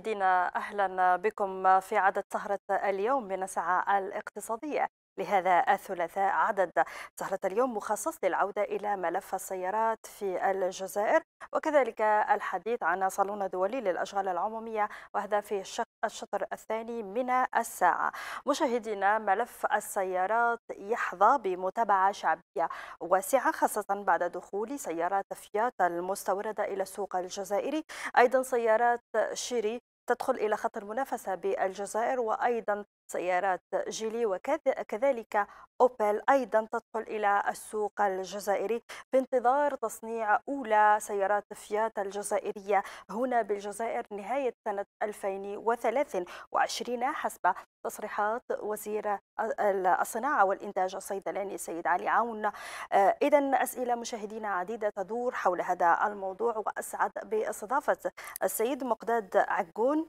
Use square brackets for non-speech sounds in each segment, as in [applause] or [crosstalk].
مشاهدينا اهلا بكم في عدد سهره اليوم من الساعه الاقتصاديه لهذا الثلاثاء عدد سهرة اليوم مخصص للعودة إلى ملف السيارات في الجزائر وكذلك الحديث عن صالون دولي للأشغال العمومية وهذا في الشطر الثاني من الساعة مشاهدينا ملف السيارات يحظى بمتابعة شعبية واسعة خاصة بعد دخول سيارات فيات المستوردة إلى السوق الجزائري أيضا سيارات شيري تدخل إلى خط المنافسة بالجزائر وأيضا سيارات جيلي وكذلك أوبل أيضا تدخل إلى السوق الجزائري في انتظار تصنيع أولى سيارات فيات الجزائرية هنا بالجزائر نهاية سنة 2023 حسب تصريحات وزير الصناعة والإنتاج الصيدلاني السيد علي عون آه، إذا أسئلة مشاهدينا عديدة تدور حول هذا الموضوع وأسعد باستضافة السيد مقداد عجون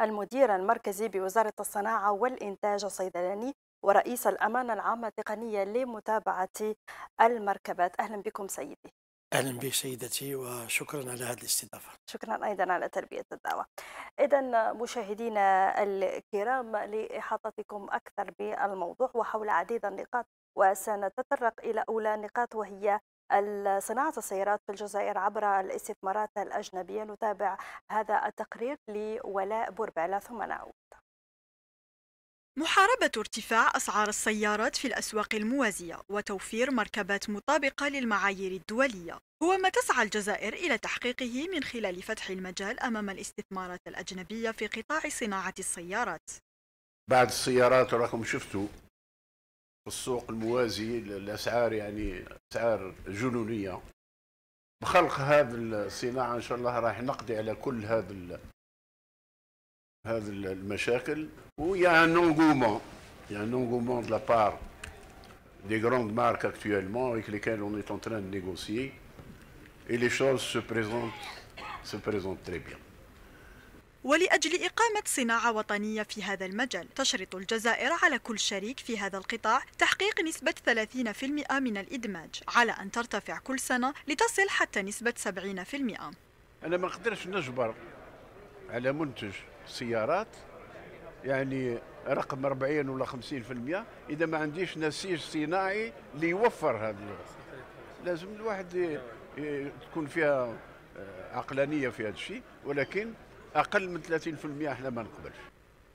المدير المركزي بوزارة الصناعة والإنتاج الصيدلاني ورئيس الأمانة العامة التقنية لمتابعة المركبات أهلا بكم سيدي اهلا بك سيدتي وشكرا على هذه الاستضافه. شكرا ايضا على تلبيه الدعوه. اذا مشاهدينا الكرام لاحاطتكم اكثر بالموضوع وحول عديد النقاط وسنتطرق الى اولى نقاط وهي صناعة السيارات في الجزائر عبر الاستثمارات الأجنبية نتابع هذا التقرير لولاء بوربعلة ثم نعود محاربة ارتفاع أسعار السيارات في الأسواق الموازية وتوفير مركبات مطابقة للمعايير الدولية هو ما تسعى الجزائر إلى تحقيقه من خلال فتح المجال أمام الاستثمارات الأجنبية في قطاع صناعة السيارات بعد السيارات رقم شفتوا السوق الموازي للاسعار يعني اسعار جنونيه بخلق هذه الصناعه ان شاء الله راح نقضي على كل هذا هذه المشاكل ويا نونغومون يا نونغومون دو لابار دي غروند مارك اكتويلمون ويك لي كان اون ترين نيغوسيي اي لي شوز سو بريزونت سو بريزونت تري بيان ولأجل إقامة صناعة وطنية في هذا المجال تشرط الجزائر على كل شريك في هذا القطاع تحقيق نسبة 30% من الإدماج على أن ترتفع كل سنة لتصل حتى نسبة 70% أنا ما نقدرش نجبر على منتج سيارات يعني رقم 40 ولا 50% إذا ما عنديش نسيج صناعي ليوفر هذا لازم الواحد تكون فيها آه، عقلانية في هذا الشيء ولكن اقل من 30% احنا ما نقبلش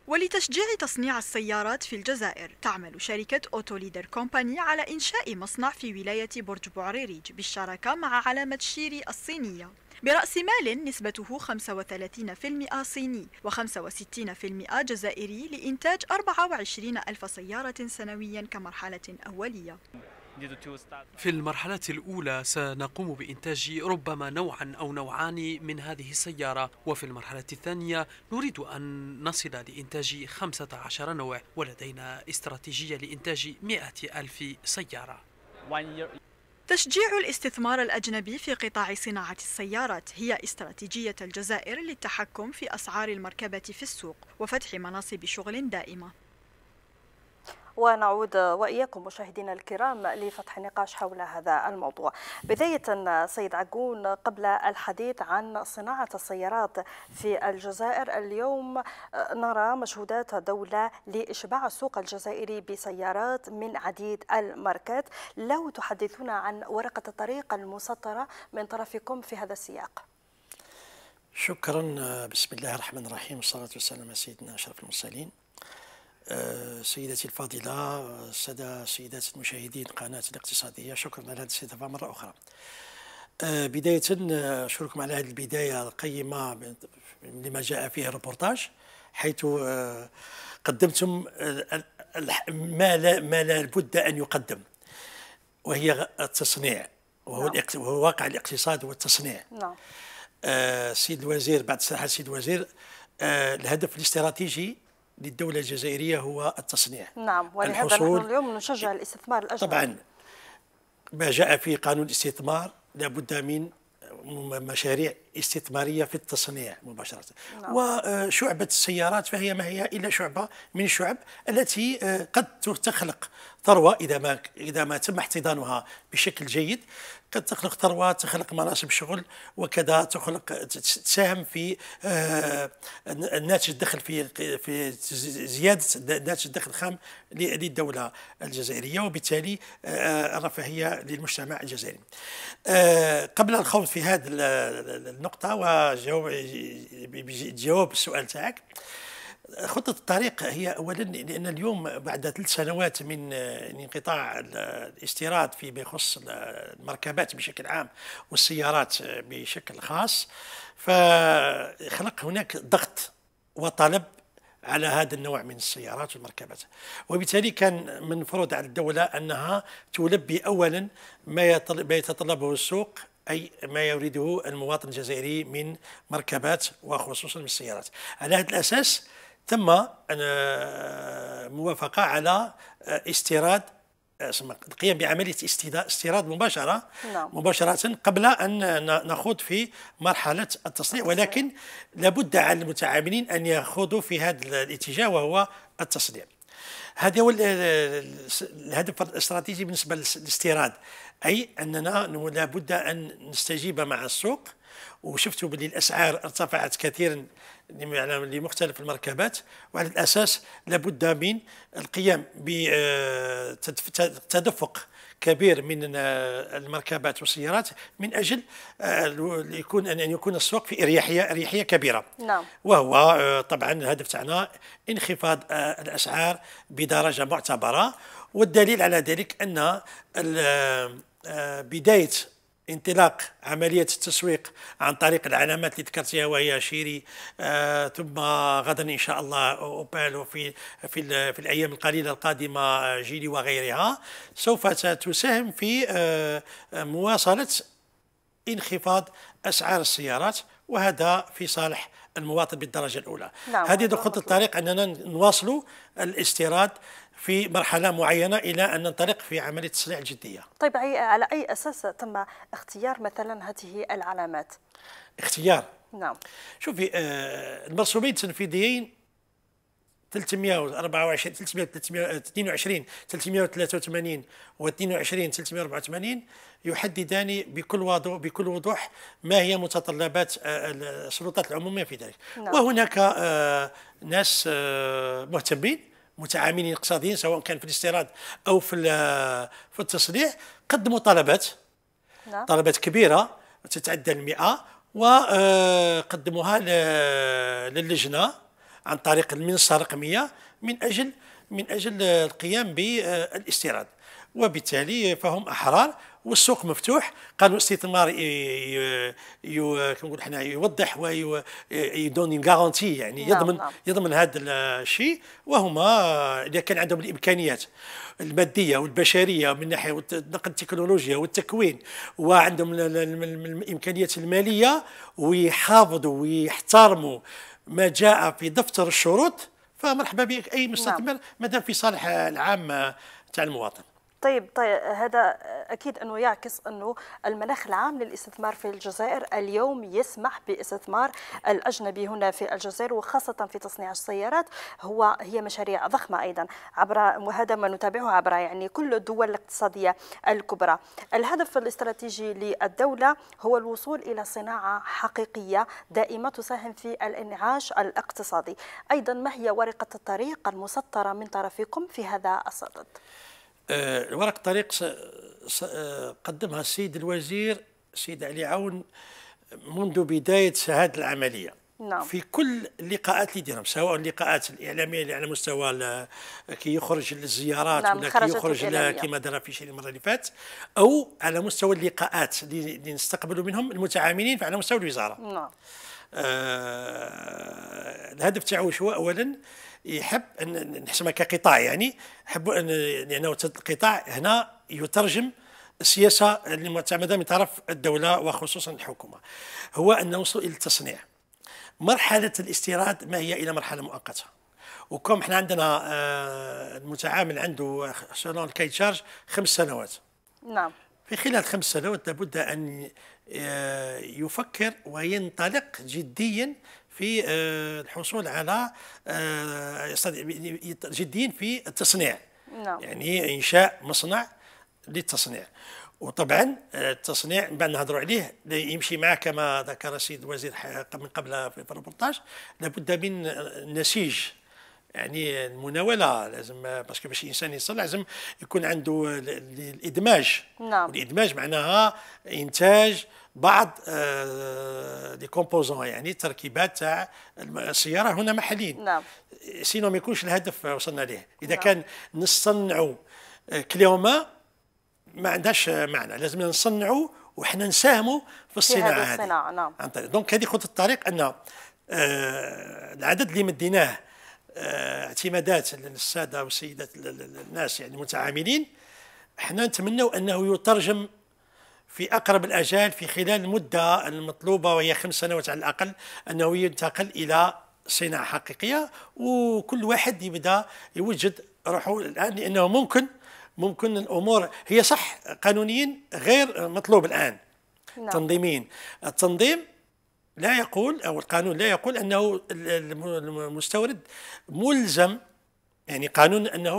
ولتشجيع تصنيع السيارات في الجزائر تعمل شركة أوتو ليدر كومباني على إنشاء مصنع في ولاية برج بوعريريج بالشراكة مع علامة شيري الصينية برأس مال نسبته 35% صيني و65% جزائري لإنتاج 24 ألف سيارة سنويا كمرحلة أولية في المرحلة الأولى سنقوم بإنتاج ربما نوعا أو نوعان من هذه السيارة وفي المرحلة الثانية نريد أن نصل لإنتاج 15 نوع ولدينا استراتيجية لإنتاج 100 ألف سيارة تشجيع الاستثمار الأجنبي في قطاع صناعة السيارات هي استراتيجية الجزائر للتحكم في أسعار المركبة في السوق وفتح مناصب شغل دائمة ونعود وإياكم مشاهدينا الكرام لفتح نقاش حول هذا الموضوع بداية سيد عقون قبل الحديث عن صناعة السيارات في الجزائر اليوم نرى مجهودات دولة لإشباع السوق الجزائري بسيارات من عديد الماركات لو تحدثونا عن ورقة الطريق المسطرة من طرفكم في هذا السياق شكرا بسم الله الرحمن الرحيم والصلاة والسلام على سيدنا أشرف المرسلين آه، سيدتي الفاضلة السادة سيدات المشاهدين قناة الاقتصادية شكرا على هذه الاستضافة مرة أخرى آه، بداية أشكركم على هذه البداية القيمة لما جاء فيه الربورتاج حيث آه، قدمتم ما لا ما لا بد أن يقدم وهي التصنيع وهو نعم. وهو واقع الاقتصاد والتصنيع نعم سيد الوزير بعد صراحة سيد الوزير الهدف الاستراتيجي للدولة الجزائرية هو التصنيع نعم ولهذا نحن اليوم نشجع إيه، الاستثمار الأجنبي طبعا ما جاء في قانون الاستثمار لابد من مشاريع استثمارية في التصنيع مباشرة نعم. وشعبة السيارات فهي ما هي إلا شعبة من الشعب التي آه، قد تخلق ثروة إذا ما إذا ما تم احتضانها بشكل جيد قد تخلق ثروة تخلق مناصب شغل وكذا تخلق تساهم في الناتج آه، الدخل في في زيادة ناتج الدخل الخام للدولة الجزائرية وبالتالي آه، الرفاهية للمجتمع الجزائري قبل الخوض في هذا النقطه وجاوب جاوب السؤال تاعك خطة الطريق هي أولا لأن اليوم بعد ثلاث سنوات من انقطاع الاستيراد فيما يخص المركبات بشكل عام والسيارات بشكل خاص فخلق هناك ضغط وطلب على هذا النوع من السيارات والمركبات وبالتالي كان من المفروض على الدولة أنها تلبي أولا ما يتطلبه السوق أي ما يريده المواطن الجزائري من مركبات وخصوصا من السيارات على هذا الأساس تم آه، موافقة على آه، استيراد آه، القيام بعمليه استيراد مباشره نعم. مباشره قبل ان نخوض في مرحله التصنيع ولكن لابد على المتعاملين ان يخوضوا في هذا الاتجاه وهو التصنيع هذا هو الهدف الاستراتيجي بالنسبه للاستيراد أي أننا لابد أن نستجيب مع السوق وشفتوا باللي الاسعار ارتفعت كثيرا لمختلف المركبات وعلى الاساس لابد من القيام بتدفق آه، كبير من آه، المركبات والسيارات من اجل آه، يكون ان يكون السوق في اريحيه اريحيه كبيره نعم وهو طبعا الهدف تاعنا انخفاض الاسعار بدرجه معتبره والدليل على ذلك ان آه، بدايه انطلاق عملية التسويق عن طريق العلامات اللي ذكرتها وهي شيري آه، ثم غدا إن شاء الله أوبال وفي في, في الأيام القليلة القادمة جيلي وغيرها سوف تساهم في آه، مواصلة انخفاض أسعار السيارات وهذا في صالح المواطن بالدرجة الأولى نعم. هذه خطة نعم، الطريق أننا نواصل الاستيراد في مرحله معينه الى ان ننطلق في عمليه تصنيع الجديه. طيب أي على اي اساس تم اختيار مثلا هذه العلامات؟ اختيار نعم شوفي آه المرسومين التنفيذيين 324 322 383 و 22 384 يحددان بكل وضوح بكل وضوح ما هي متطلبات آه، السلطات العموميه في ذلك نعم. وهناك آه ناس آه مهتمين متعاملين اقتصاديين سواء كان في الاستيراد او في في التصليح قدموا طلبات نعم. طلبات كبيره تتعدى المئة وقدموها آه، للجنه عن طريق المنصه الرقميه من اجل من اجل القيام بالاستيراد وبالتالي فهم احرار والسوق مفتوح قانون الاستثمار كما نقول حنا يوضح ويدوني غارونتي يعني نعم، يضمن نعم. يضمن هذا الشيء وهما اذا كان عندهم الامكانيات الماديه والبشريه من ناحيه نقل التكنولوجيا والتكوين وعندهم الامكانيات الماليه ويحافظوا ويحترموا ما جاء في دفتر الشروط فمرحبا بك اي مستثمر نعم. ما دام في صالح العام تاع المواطن طيب طيب هذا اكيد انه يعكس انه المناخ العام للاستثمار في الجزائر اليوم يسمح باستثمار الاجنبي هنا في الجزائر وخاصه في تصنيع السيارات هو هي مشاريع ضخمه ايضا عبر هذا ما نتابعه عبر يعني كل الدول الاقتصاديه الكبرى الهدف الاستراتيجي للدوله هو الوصول الى صناعه حقيقيه دائمه تساهم في الانعاش الاقتصادي ايضا ما هي ورقه الطريق المسطره من طرفكم في هذا الصدد آه، ورق طريق آه، قدمها السيد الوزير السيد علي عون منذ بداية هذه العملية نعم. في كل اللقاءات اللي ديرهم سواء اللقاءات الاعلاميه اللي على مستوى كي يخرج للزيارات نعم ولا كي يخرج كما دار في شيء المره اللي فات او على مستوى اللقاءات اللي نستقبلوا منهم المتعاملين على مستوى الوزاره نعم آه الهدف تاعو شو اولا يحب ان نحسمها كقطاع يعني يحب ان لانه القطاع هنا يترجم السياسه المعتمده من طرف الدوله وخصوصا الحكومه هو ان نوصل الى التصنيع مرحله الاستيراد ما هي الى مرحله مؤقته وكم احنا عندنا آه، المتعامل عنده سلون كي تشارج خمس سنوات نعم في خلال خمس سنوات لابد ان آه، يفكر وينطلق جديا في آه، الحصول على آه، جدين في التصنيع نعم. يعني انشاء مصنع للتصنيع وطبعا آه، التصنيع بعد نهضروا عليه يمشي معه كما ذكر السيد الوزير من قبل في الريبورتاج لابد من نسيج يعني المناوله لازم باسكو باش الانسان يصل لازم يكون عنده الادماج نعم والادماج معناها انتاج بعض لي آه، كومبوزون يعني تركيبات تاع السياره هنا محليين نعم سينو ما يكونش الهدف وصلنا ليه اذا نعم. كان نصنعوا آه، كليوما ما عندهاش معنى لازم نصنعوا وحنا نساهموا في الصناعه هذه الصناعه نعم عن طريق دونك هذه خطه الطريق ان آه، العدد اللي مديناه اعتمادات للساده والسيدات الناس يعني المتعاملين احنا نتمنوا انه يترجم في أقرب الأجال في خلال المدة المطلوبة وهي خمس سنوات على الأقل أنه ينتقل إلى صناعة حقيقية وكل واحد يبدأ يوجد روحه الآن لأنه ممكن ممكن الأمور هي صح قانونيا غير مطلوب الآن لا. نعم. تنظيمين التنظيم لا يقول أو القانون لا يقول أنه المستورد ملزم يعني قانون أنه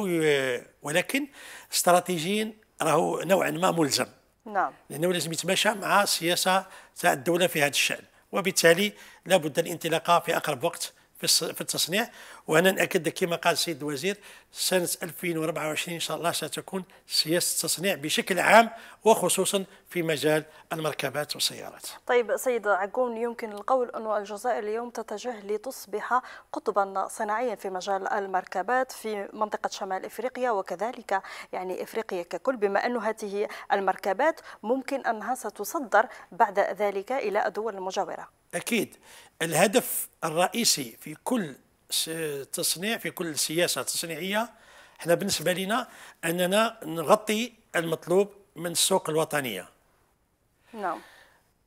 ولكن استراتيجيا راهو نوعا ما ملزم نعم لانه لازم يتماشى مع سياسه تاع الدوله في هذا الشان وبالتالي لابد الانطلاقه في اقرب وقت في التصنيع وانا ناكد كما قال السيد الوزير سنه 2024 ان شاء الله ستكون سياسه التصنيع بشكل عام وخصوصا في مجال المركبات والسيارات. طيب سيد عقون يمكن القول أن الجزائر اليوم تتجه لتصبح قطبا صناعيا في مجال المركبات في منطقه شمال افريقيا وكذلك يعني افريقيا ككل بما أن هذه المركبات ممكن انها ستصدر بعد ذلك الى الدول المجاوره. اكيد الهدف الرئيسي في كل تصنيع في كل سياسه تصنيعيه احنا بالنسبه لنا اننا نغطي المطلوب من السوق الوطنيه نعم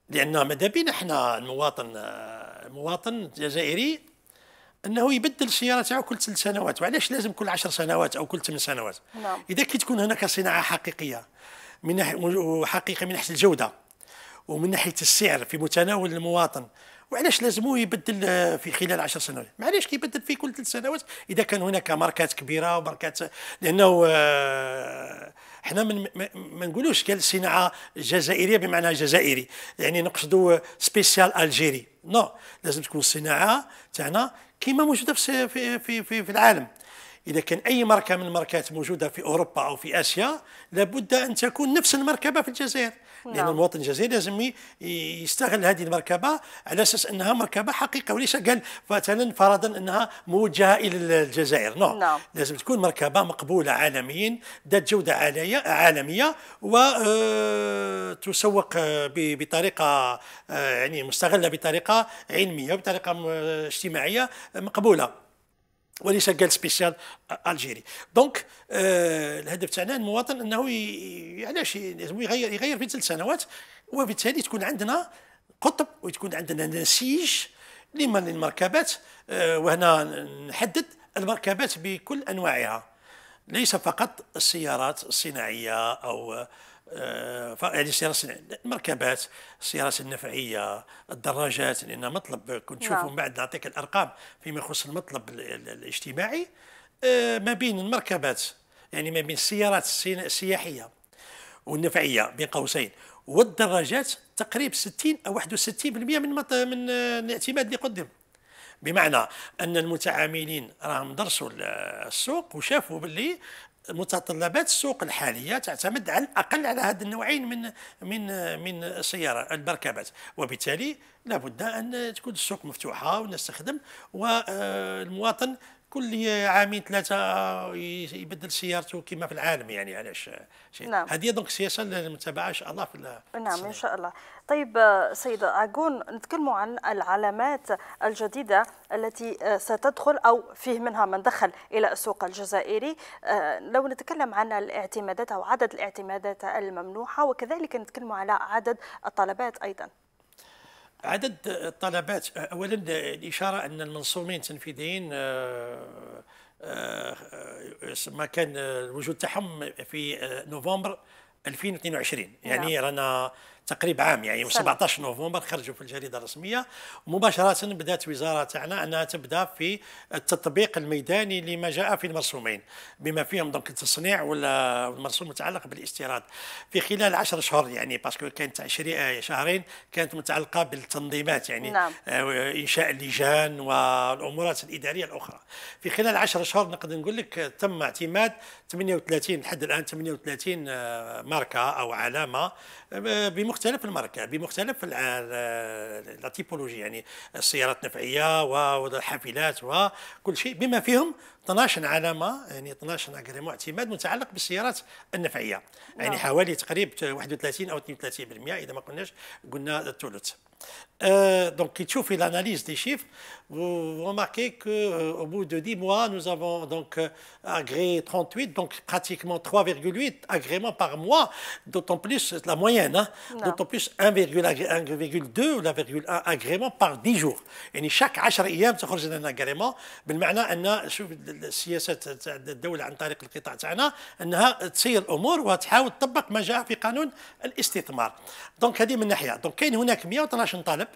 لان ماذا بينا احنا المواطن المواطن الجزائري انه يبدل السياره تاعو كل ثلاث سنوات وعلاش لازم كل 10 سنوات او كل ثمان سنوات نعم. اذا كي تكون هناك صناعه حقيقيه من ناحيه حقيقيه من ناحيه الجوده ومن ناحيه السعر في متناول المواطن وعلاش لازمو يبدل آه، في خلال 10 سنوات معليش كيبدل في كل ثلاث سنوات اذا كان هناك ماركات كبيره وماركات لانه آه، حنا من ما نقولوش قال الصناعه جزائريه بمعنى جزائري يعني نقصدوا سبيسيال الجيري نو لازم تكون الصناعه تاعنا كيما موجوده في في في, في العالم اذا كان اي ماركه من الماركات موجوده في اوروبا او في اسيا لابد ان تكون نفس المركبه في الجزائر لان نعم. المواطن الجزائري لازم يستغل هذه المركبه على اساس انها مركبه حقيقه وليس قال مثلا فرضا انها موجهه الى الجزائر نعم. نعم لازم تكون مركبه مقبوله عالميا ذات جوده عاليه عالميه وتسوق آه، بطريقه آه، يعني مستغله بطريقه علميه بطريقه اجتماعيه مقبوله وليس قال سبيسيال الجيري دونك آه الهدف تاعنا المواطن انه علاش لازم يغير يغير في ثلاث سنوات وبالتالي تكون عندنا قطب وتكون عندنا نسيج لمن للمركبات آه وهنا نحدد المركبات بكل انواعها ليس فقط السيارات الصناعيه او يعني سيارة المركبات السيارات النفعية الدراجات لأن مطلب كنت من نعم. بعد نعطيك الأرقام فيما يخص المطلب الاجتماعي آه، ما بين المركبات يعني ما بين السيارات السياحية والنفعية بين قوسين والدراجات تقريب 60 أو 61% من من آه، الاعتماد اللي قدم بمعنى ان المتعاملين راهم درسوا السوق وشافوا باللي متطلبات السوق الحاليه تعتمد على الاقل على هذا النوعين من من من السياره المركبات وبالتالي لابد ان تكون السوق مفتوحه ونستخدم والمواطن كل عامين ثلاثه يبدل سيارته كما في العالم يعني علاش نعم. هذه دونك سياسه المتابعة ان شاء الله في نعم ان شاء الله طيب سيدة عاقون نتكلموا عن العلامات الجديده التي آه، ستدخل او فيه منها من دخل الى السوق الجزائري آه، لو نتكلم عن الاعتمادات او عدد الاعتمادات الممنوحه وكذلك نتكلموا على عدد الطلبات ايضا عدد الطلبات اولا الاشاره ان المنصومين التنفيذيين آه، آه، آه، ما كان الوجود تاعهم في نوفمبر 2022 يعني نعم. رانا تقريب عام يعني 17 نوفمبر خرجوا في الجريده الرسميه مباشره بدات وزاره تاعنا انها تبدا في التطبيق الميداني لما جاء في المرسومين بما فيهم دونك التصنيع والمرسوم المتعلق متعلق بالاستيراد في خلال 10 اشهر يعني باسكو كانت آه، شهرين كانت متعلقه بالتنظيمات يعني نعم. آه، انشاء اللجان والامورات الاداريه الاخرى في خلال 10 اشهر نقدر نقول لك تم اعتماد 38 لحد الان 38 آه، ماركه او علامه بمختلف بمختلف الماركة بمختلف لا تيبولوجي يعني السيارات النفعية والحافلات وكل شيء بما فيهم 12 علامه يعني 12 نقري اعتماد متعلق بالسيارات النفعيه نعم. يعني حوالي تقريبا 31 او 32% اذا ما قلناش قلنا الثلث Euh, donc, tu fais l'analyse des chiffres. Vous remarquez que euh, au bout de 10 mois, nous avons donc euh, agréé 38, donc pratiquement 3,8 agréments par mois, d'autant plus, la moyenne, hein, d'autant plus 1,2 ou 1,1 agrément par 10 jours. Et chaque 10 ايام تخرج لنا agrément بالمعنى ان شوف السياسات تاع الدوله عن طريق القطاع تاعنا انها تسير الامور وتحاول تطبق ما جاء في قانون الاستثمار دونك هذه من ناحيه دونك كاين هناك 112 طالب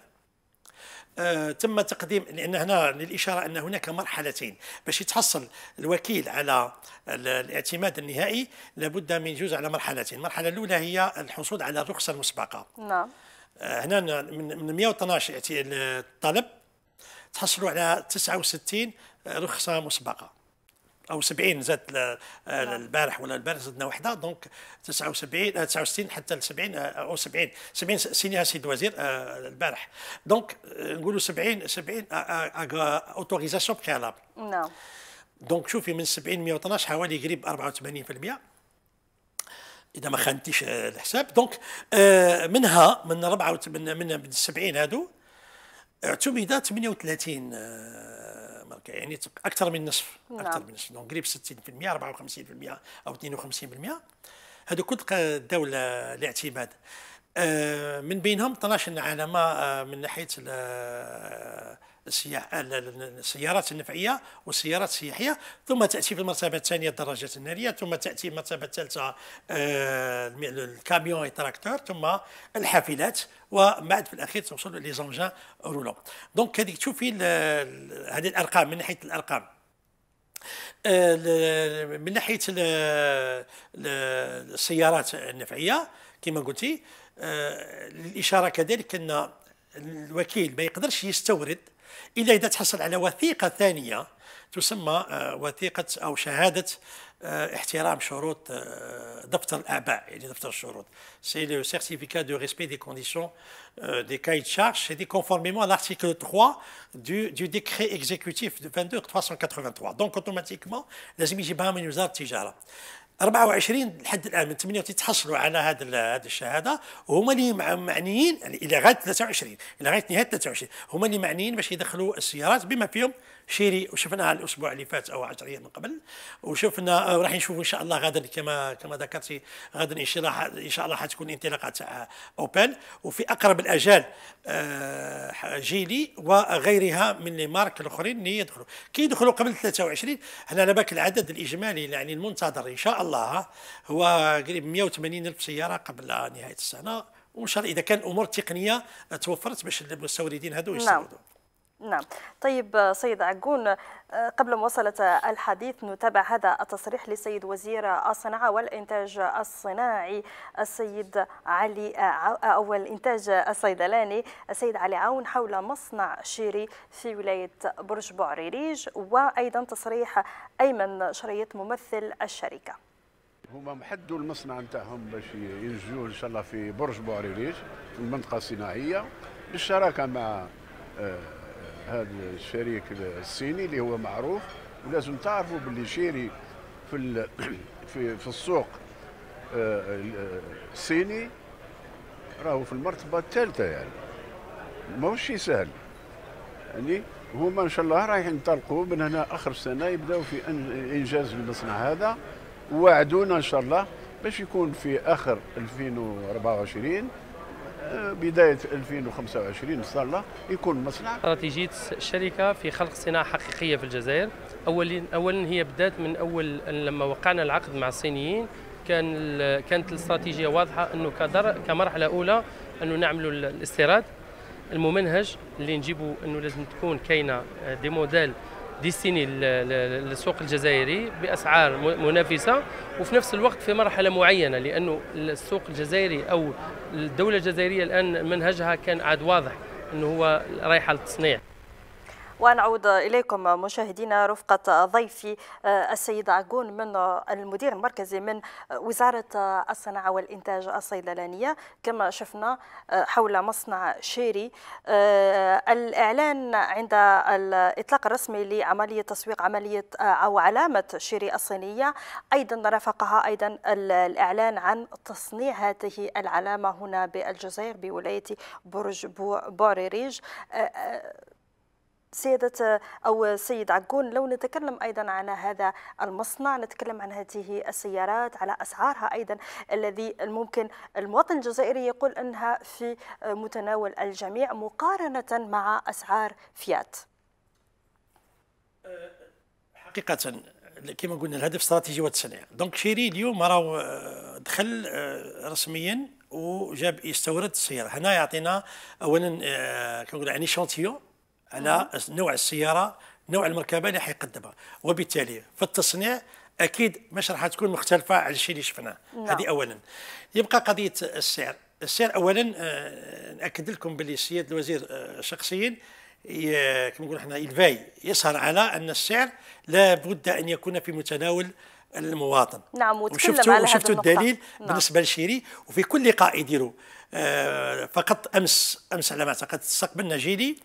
آه تم تقديم لان هنا للاشاره ان هناك مرحلتين باش يتحصل الوكيل على الاعتماد النهائي لابد من يجوز على مرحلتين المرحله الاولى هي الحصول على الرخصه المسبقه نعم آه هنا من 112 طالب تحصلوا على 69 رخصه مسبقه او 70 زادت نعم. البارح ولا البارح زدنا وحده دونك 79 69 آه، حتى ل 70 آه، او 70 70 سيني سيد وزير آه، البارح دونك نقولوا 70 70 اوتوريزاسيون بريالابل نعم دونك شوفي من 70 112 حوالي قريب 84% اذا ما خانتيش الحساب دونك منها من 4 من من 70 هادو اعتمد 38 اوكي يعني اكثر من نصف نعم. اكثر من نصف دونك قريب 60% 54% او 52% هذوك كل الدوله الاعتماد آه، من بينهم 12 علامه من ناحيه السيارات النفعيه والسيارات السياحيه ثم تاتي في المرتبه الثانيه الدراجات الناريه ثم تاتي المرتبه الثالثه آه، الكاميون تراكتور ثم الحافلات بعد في الاخير توصل لي زونجان رولون دونك هذيك تشوفي هذه الارقام من ناحيه الارقام آه، من ناحيه السيارات النفعيه كما قلتي آه، الاشاره كذلك ان الوكيل ما يقدرش يستورد إلا إذا تحصل على وثيقة ثانية تسمى آه، وثيقة أو شهادة آه، احترام شروط آه، دفتر الآباء يعني دفتر الشروط سي لو سيرتيفيكا دو ريسبي دي كونديسيون دي كاي تشارج سي دي كونفورميمون لارتيكل 3 دو دو ديكري اكزيكوتيف 22 383 دونك اوتوماتيكمون لازم يجيبها من وزارة التجارة 24 لحد الان من 98 تحصلوا على هذا هذه الشهاده وهما اللي معنيين الى غايه 23 الى غايه نهايه 23 هما اللي معنيين باش يدخلوا السيارات بما فيهم شيري وشفناها الاسبوع اللي فات او 10 ايام من قبل وشفنا آه، راح نشوفوا ان شاء الله غدا كما كما ذكرتي غدا ان شاء الله ان شاء الله حتكون انطلاقه تاع آه، اوبل وفي اقرب الاجال آه، جيلي وغيرها من لي مارك الاخرين اللي يدخلوا كي يدخلوا قبل 23 هنا على بالك العدد الاجمالي يعني المنتظر ان شاء الله هو قريب 180 الف سياره قبل نهايه السنه وان شاء الله اذا كان الامور التقنيه توفرت باش المستوردين هذو نعم. يستوردوا نعم. نعم طيب سيد عقون قبل مواصلة الحديث نتابع هذا التصريح لسيد وزير الصناعة والإنتاج الصناعي السيد علي أو الإنتاج الصيدلاني السيد علي عون حول مصنع شيري في ولاية برج بوعريريج وأيضا تصريح أيمن شريط ممثل الشركة هما محدوا المصنع نتاعهم باش ينجزوه ان شاء الله في برج بوعريريج المنطقه الصناعيه بالشراكه مع آه، هذا الشريك الصيني اللي هو معروف ولازم تعرفوا باللي شاري في [clears throat] في في السوق آه، الصيني راهو في المرتبه الثالثه يعني ماهوش شي سهل يعني هما ان شاء الله رايحين ينطلقوا من هنا اخر سنه يبداو في انجاز المصنع هذا ووعدونا ان شاء الله باش يكون في اخر 2024 بدايه 2025 ان شاء الله يكون مصنع استراتيجيه الشركه في خلق صناعه حقيقيه في الجزائر اولا اولا هي بدات من اول لما وقعنا العقد مع الصينيين كان كانت الاستراتيجيه واضحه انه كدر كمرحله اولى انه نعملوا الاستيراد الممنهج اللي نجيبوا انه لازم تكون كاينه آه، دي موديل ديستيني للسوق الجزائري باسعار منافسه وفي نفس الوقت في مرحله معينه لانه السوق الجزائري او الدوله الجزائريه الان منهجها كان عاد واضح انه هو رايحه للتصنيع ونعود إليكم مشاهدينا رفقة ضيفي آه، السيد عقون من المدير المركزي من وزارة الصناعة والإنتاج الصيدلانية كما شفنا آه، حول مصنع شيري آه، الإعلان عند الإطلاق الرسمي لعملية تسويق عملية أو علامة شيري الصينية أيضا رافقها أيضا الإعلان عن تصنيع هذه العلامة هنا بالجزائر بولاية برج بوريريج سيادة أو سيد عقون لو نتكلم أيضا عن هذا المصنع نتكلم عن هذه السيارات على أسعارها أيضا الذي ممكن المواطن الجزائري يقول أنها في متناول الجميع مقارنة مع أسعار فيات حقيقة كما قلنا الهدف استراتيجي والتصنيع دونك شيري اليوم راهو آه، دخل آه، رسميا وجاب استورد السيارة هنا يعطينا أولا آه، كنقول يعني شانتيون على نوع السياره نوع المركبه اللي حيقدمها وبالتالي في التصنيع اكيد مش راح تكون مختلفه على الشيء اللي شفناه نعم. هذه اولا يبقى قضيه السعر السعر اولا آه، ناكد لكم باللي السيد الوزير آه، شخصيا كما نقول احنا يلفاي يسهر على ان السعر لابد ان يكون في متناول المواطن نعم وتكلم على هذا الدليل نعم. بالنسبه لشيري وفي كل لقاء يديروا آه فقط امس امس على ما اعتقد استقبلنا جيلي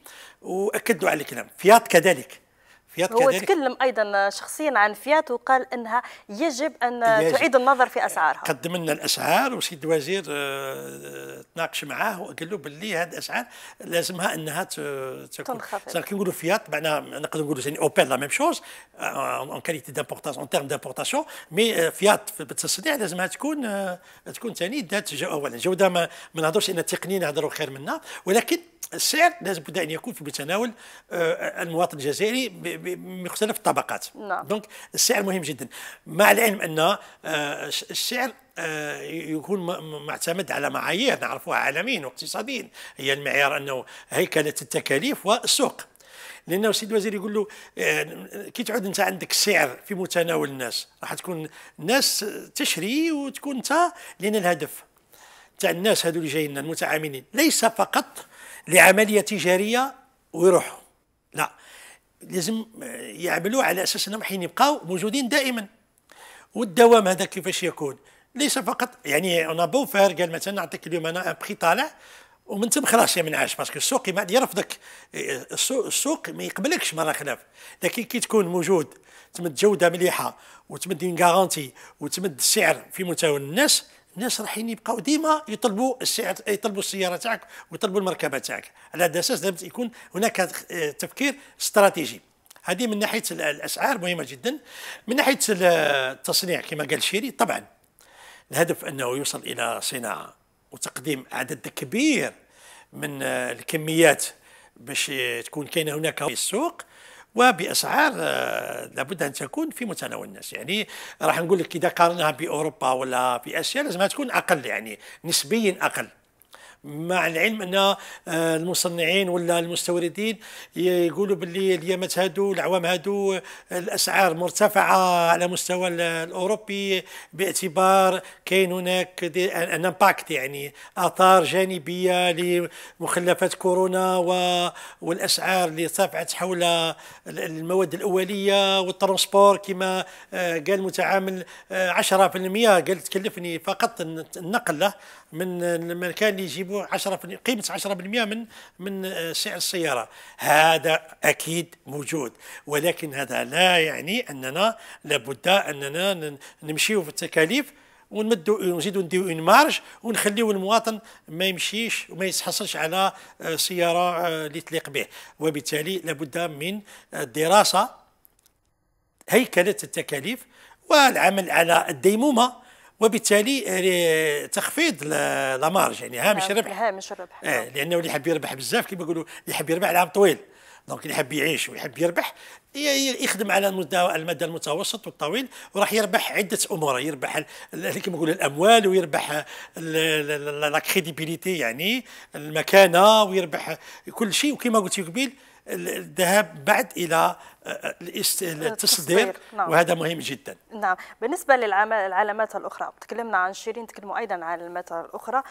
واكدوا على الكلام فياط كذلك فيات هو كذلك تكلم ايضا شخصيا عن فيات وقال انها يجب ان يجب. تعيد النظر في اسعارها قدم لنا الاسعار وسيد الوزير آه، تناقش معاه وقال له باللي هذه الاسعار لازمها انها تنخفض كي نقولوا فيات معناها نقدر نقولوا يعني اوبيل لا ميم شوز اون كاليتي دامبورتاسيون اون تيرم دامبورتاسيون مي فيات بالتصنيع لازمها تكون آه، تكون ثاني ذات جو اولا جوده ما, ما نهضرش ان التقنيين نهضروا خير منا ولكن السعر لازم بد ان يكون في متناول آه، المواطن الجزائري بمختلف الطبقات نعم. دونك السعر مهم جدا مع العلم ان آه، السعر آه، يكون معتمد على معايير نعرفوها عالميا واقتصاديا هي المعيار انه هيكله التكاليف والسوق لانه السيد الوزير يقول له آه، كي تعود انت عندك السعر في متناول الناس راح تكون الناس تشري وتكون انت لان الهدف تاع الناس هذو اللي جايين المتعاملين ليس فقط لعمليه تجاريه ويروحوا لا لازم آه، يعملوا على اساس انهم حين يبقاو موجودين دائما والدوام هذا كيفاش يكون ليس فقط يعني اون بو فار قال مثلا نعطيك اليوم انا بخي طالع ومن تم خلاص يا منعاش باسكو السوق ما يرفضك آه، السوق ما يقبلكش مره خلاف لكن كي تكون موجود تمد جوده مليحه وتمد كارونتي وتمد السعر في متناول الناس الناس رايحين يبقاو ديما يطلبوا السعر يطلبوا السياره تاعك ويطلبوا المركبه تاعك على هذا الاساس لازم يكون هناك آه، تفكير استراتيجي هذه من ناحيه الاسعار مهمه جدا من ناحيه التصنيع كما قال شيري طبعا الهدف انه يوصل الى صناعه وتقديم عدد كبير من آه، الكميات باش تكون كاينه هناك في السوق وباسعار آه، لابد ان تكون في متناول الناس يعني راح نقول لك اذا قارناها باوروبا ولا في اسيا لازمها تكون اقل يعني نسبيا اقل مع العلم ان آه، المصنعين ولا المستوردين يقولوا باللي اليامات هادو العوام هادو الاسعار مرتفعه على مستوى الاوروبي باعتبار كاين هناك ان امباكت يعني اثار جانبيه لمخلفات كورونا والاسعار اللي ارتفعت حول المواد الاوليه والترونسبور كما آه، قال متعامل 10% آه، قال تكلفني فقط النقله من المكان يجيبوا 10 قيمه 10% من من سعر السياره هذا اكيد موجود ولكن هذا لا يعني اننا لابد اننا نمشيو في التكاليف ونمدوا ونزيدوا نديو اون مارج ونخليوا المواطن ما يمشيش وما يتحصلش على سياره آه، اللي تليق به وبالتالي لابد من دراسه هيكله التكاليف والعمل على الديمومه وبالتالي آه، تخفيض لا مارج يعني هامش الربح هامش الربح اه نعم. لانه اللي يحب يربح بزاف كما يقولوا اللي يحب يربح العام طويل دونك اللي يحب يعيش ويحب يربح يخدم على المدى المتوسط والطويل وراح يربح عده امور يربح كما نقولوا الاموال ويربح لا كريديبيليتي يعني المكانه ويربح كل شيء وكما قلت قبيل الذهاب بعد الى آه، آه، آه، التصدير نعم. وهذا مهم جدا نعم بالنسبه للعلامات الاخرى تكلمنا عن شيرين تكلموا ايضا عن العلامات الاخرى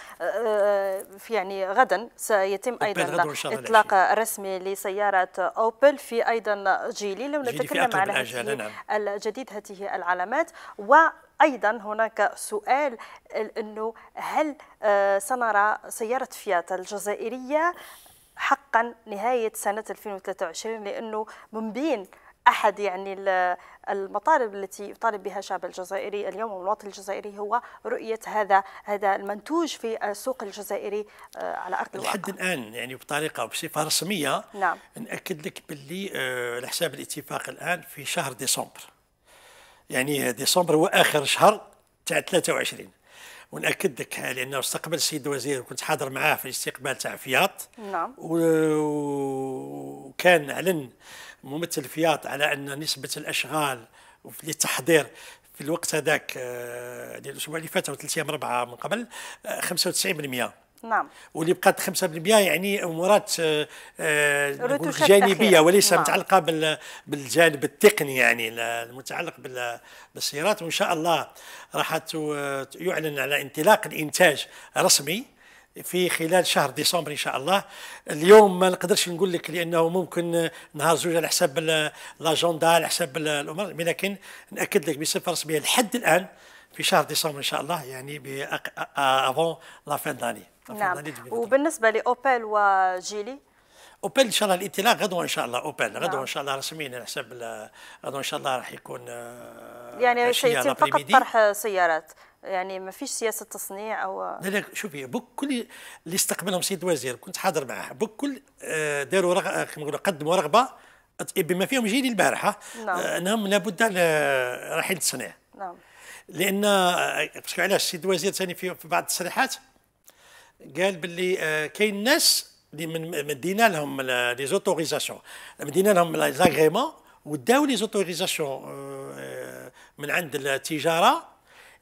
في يعني غدا سيتم ايضا اطلاق رسمي لسياره اوبل في ايضا جيلي لو نتكلم على نعم. الجديد هذه العلامات و ايضا هناك سؤال انه هل سنرى سياره فيات الجزائريه حقا نهايه سنه 2023 لانه من بين احد يعني المطالب التي يطالب بها الشعب الجزائري اليوم والمواطن الجزائري هو رؤيه هذا هذا المنتوج في السوق الجزائري آه، على ارض الواقع. لحد الان يعني بطريقه وبصفه رسميه نعم. ناكد لك باللي آه، على حساب الاتفاق الان في شهر ديسمبر يعني ديسمبر هو اخر شهر تاع 23 وناكد لك لانه استقبل السيد الوزير كنت حاضر معاه في الاستقبال تاع فياط نعم وكان اعلن ممثل فياط على ان نسبه الاشغال للتحضير في الوقت هذاك آه، ديال الاسبوع اللي فات او ثلاث ايام اربعه من قبل 95% آه، نعم واللي بقات 5% يعني امورات آه، آه، جانبيه وليس نعم. متعلقه بالجانب التقني يعني المتعلق بالسيارات وان شاء الله راح يعلن على انطلاق الانتاج رسمي في خلال شهر ديسمبر ان شاء الله اليوم ما نقدرش نقول لك لانه ممكن نهار زوج على حساب لاجندا على حساب الامور لكن ناكد لك بصفه رسميه لحد الان في شهر ديسمبر ان شاء الله يعني افون لا داني نعم وبالنسبه لاوبيل وجيلي اوبيل ان شاء الله الانطلاق غدوه ان شاء الله اوبيل نعم. غدوه ان شاء الله رسميا على حساب غدوه ان شاء الله راح يكون آه، يعني سيتم فقط طرح سيارات يعني ما فيش سياسه تصنيع او لا لا شوفي بكل اللي استقبلهم سيد الوزير كنت حاضر معاه بكل آه، داروا رغ... آه، كما قدموا رغبه إيه، بما فيهم جيلي البارحه نعم. انهم لابد على رحيل التصنيع نعم لان علاش السيد الوزير ثاني في بعض التصريحات قال باللي آه، كاين ناس اللي من مدينا لهم لي زوتوريزاسيون مدينا لهم لي زاغريمون وداو لي زوتوريزاسيون آه، آه، من عند التجاره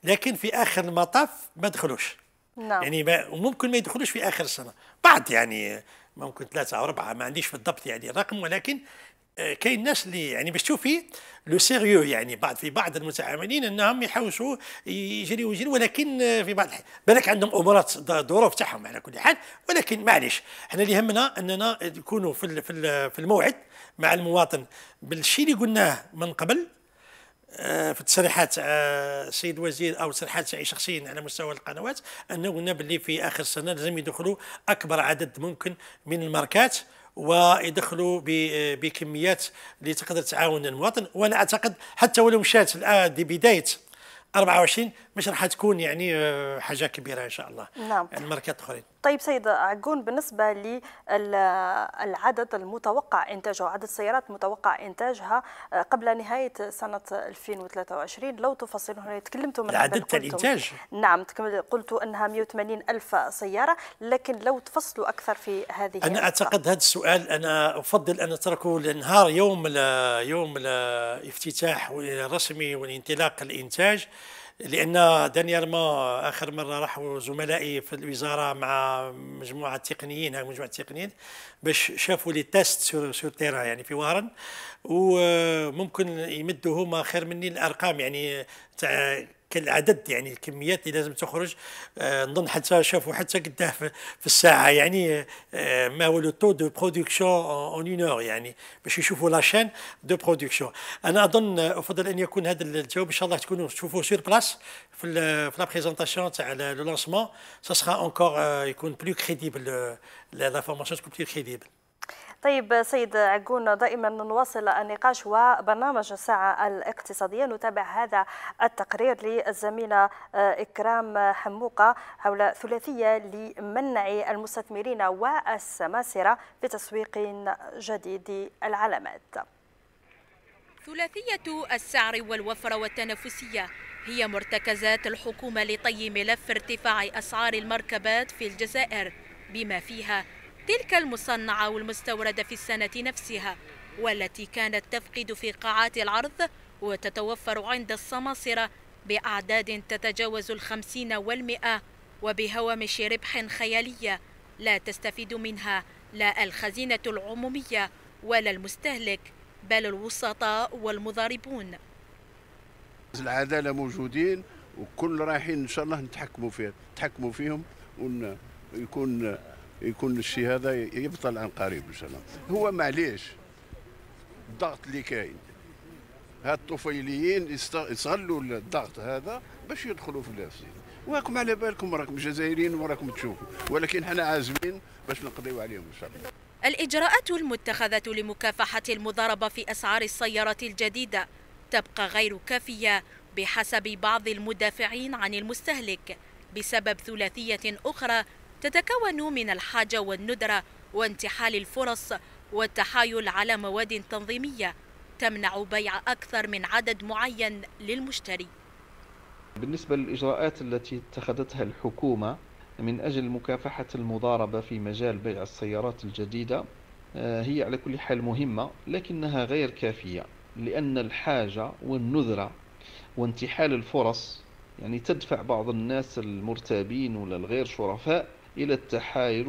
لكن في اخر المطاف ما دخلوش نعم يعني ما وممكن ما يدخلوش في اخر السنه بعض يعني ممكن ثلاثه او اربعه ما عنديش بالضبط يعني الرقم ولكن كاين الناس اللي يعني باش تشوفي لو سيريو يعني بعض في بعض المتعاملين انهم يحوشوا يجريوا يجريوا ولكن في بعض الحين بالك عندهم امورات ظروف تاعهم على كل حال ولكن معليش احنا اللي يهمنا اننا نكونوا في في الموعد مع المواطن بالشيء اللي قلناه من قبل آه، في تصريحات السيد آه، الوزير او تصريحات تاعي شخصيا على مستوى القنوات انه قلنا باللي في اخر السنه لازم يدخلوا اكبر عدد ممكن من الماركات ويدخلوا بكميات اللي تقدر تعاون المواطن وانا اعتقد حتى ولو مشات الان بدايه 24 مش راح تكون يعني آه، حاجه كبيره ان شاء الله نعم الماركات يعني الاخرين طيب سيد عقون بالنسبة للعدد المتوقع إنتاجه عدد السيارات المتوقع إنتاجها آه، قبل نهاية سنة 2023 لو تفصل هنا تكلمتم العدد عدد الإنتاج نعم قلت أنها 180 ألف سيارة لكن لو تفصلوا أكثر في هذه أنا أعتقد هذا السؤال أنا أفضل أن أتركه لنهار يوم يوم الافتتاح الرسمي والانطلاق الإنتاج لان ما اخر مره راحوا زملائي في الوزاره مع مجموعه تقنيين هاك مجموعه تقنيين باش شافوا لي تيست سور سور تيرا يعني في وهران وممكن يمدوا هما خير مني الارقام يعني تاع العدد يعني الكميات اللي لازم تخرج آه، نظن حتى شافوا حتى قداه في الساعه يعني آه، ما هو لو تو دو برودكسيون اون اون اور يعني باش يشوفوا لا شين دو برودكسيون انا اظن افضل آه، ان يكون هذا الجواب ان شاء الله تكونوا تشوفوه سور بلاس في لا بريزونطاسيون تاع لو لانسمون سا سرا اونكور يكون بلو كريديبل لا فورماسيون تكون بلو كريديبل طيب سيد عقون دائما نواصل النقاش وبرنامج الساعة الاقتصادية نتابع هذا التقرير للزميلة آه، إكرام حموقة حول ثلاثية لمنع المستثمرين والسماسرة في تسويق جديد العلامات ثلاثية السعر والوفرة والتنافسية هي مرتكزات الحكومة لطي ملف ارتفاع أسعار المركبات في الجزائر بما فيها تلك المصنعة والمستوردة في السنة نفسها والتي كانت تفقد في قاعات العرض وتتوفر عند السماسرة بأعداد تتجاوز الخمسين والمئة وبهوامش ربح خيالية لا تستفيد منها لا الخزينة العمومية ولا المستهلك بل الوسطاء والمضاربون العدالة موجودين وكل رايحين إن شاء الله نتحكموا فيها نتحكموا فيهم ويكون يكون الشيء هذا يبطل عن قريب ان شاء الله هو معليش الضغط اللي كاين هاد الطفيليين يستغلوا الضغط هذا باش يدخلوا في الافسين واكم على بالكم راكم جزائريين وراكم تشوفوا ولكن حنا عازمين باش نقضيو عليهم ان شاء الله الإجراءات المتخذة لمكافحة المضاربة في أسعار السيارات الجديدة تبقى غير كافية بحسب بعض المدافعين عن المستهلك بسبب ثلاثية أخرى تتكون من الحاجة والندرة وانتحال الفرص والتحايل على مواد تنظيمية تمنع بيع أكثر من عدد معين للمشتري بالنسبة للإجراءات التي اتخذتها الحكومة من أجل مكافحة المضاربة في مجال بيع السيارات الجديدة آه، هي على كل حال مهمة لكنها غير كافية لأن الحاجة والنذرة وانتحال الفرص يعني تدفع بعض الناس المرتابين ولا الغير شرفاء إلى التحايل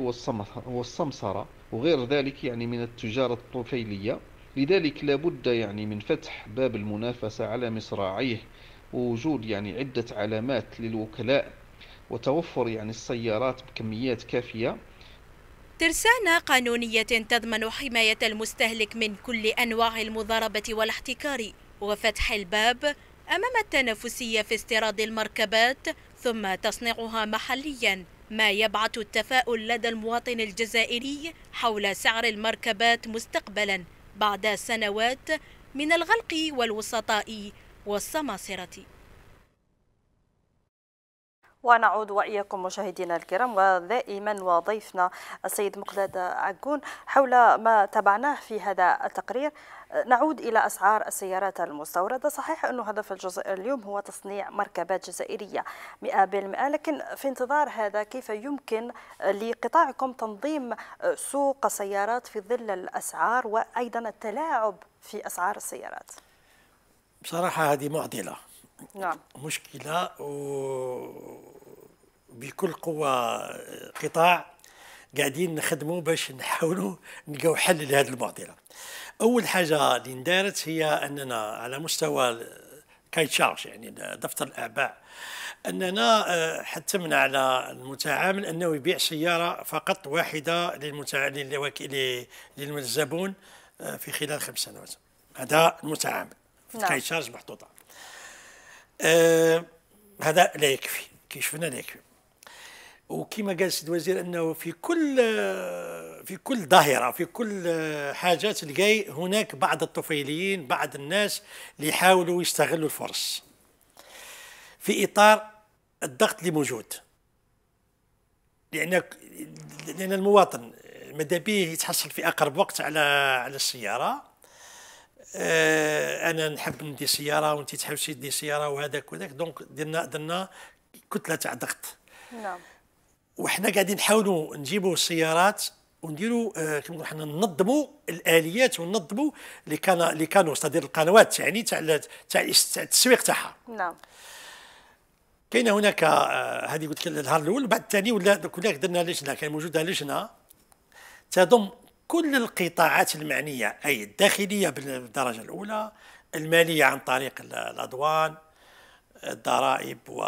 والسمسرة وغير ذلك يعني من التجارة الطفيلية لذلك لابد يعني من فتح باب المنافسة على مصراعيه ووجود يعني عدة علامات للوكلاء وتوفر يعني السيارات بكميات كافية ترسانة قانونية تضمن حماية المستهلك من كل أنواع المضاربة والاحتكار وفتح الباب أمام التنافسية في استيراد المركبات ثم تصنيعها محلياً ما يبعث التفاؤل لدى المواطن الجزائري حول سعر المركبات مستقبلا بعد سنوات من الغلق والوسطاء والسماسرة ونعود واياكم مشاهدينا الكرام ودائما وضيفنا السيد مقداد عقون حول ما تابعناه في هذا التقرير نعود إلى أسعار السيارات المستوردة صحيح أنه هدف الجزائر اليوم هو تصنيع مركبات جزائرية 100% لكن في انتظار هذا كيف يمكن لقطاعكم تنظيم سوق سيارات في ظل الأسعار وأيضا التلاعب في أسعار السيارات بصراحة هذه معضلة نعم مشكلة و... بكل قوة قطاع قاعدين نخدموا باش نحاولوا نلقاو حل لهذه المعضلة اول حاجه اللي اندارت هي اننا على مستوى كاي تشارج يعني دفتر الاعباء اننا آه، حتمنا على المتعامل انه يبيع سياره فقط واحده للمتعامل للزبون آه، في خلال خمس سنوات هذا المتعامل نعم. كاي تشارج محطوطه آه هذا لا يكفي كي شفنا لا يكفي وكما قال السيد الوزير انه في كل في كل ظاهره في كل حاجه تلقاي هناك بعض الطفيليين بعض الناس اللي يحاولوا يستغلوا الفرص في اطار الضغط اللي موجود لان لان المواطن ماذا به يتحصل في اقرب وقت على على السياره آه، انا نحب ندي سياره وانت تحبسي تدي سياره وهذاك وذاك دونك درنا درنا كتله تاع ضغط نعم وحنا قاعدين نحاولوا نجيبوا السيارات ونديروا آه، كما نقولوا حنا ننظموا الاليات وننظموا اللي كان اللي كانوا استادير القنوات يعني تاع تاع التسويق تاعها نعم كاين هناك آه، هذه قلت لك النهار الاول بعد الثاني ولا كنا درنا لجنه كان موجوده لجنه تضم كل القطاعات المعنيه اي الداخليه بالدرجه الاولى الماليه عن طريق الادوان الضرائب و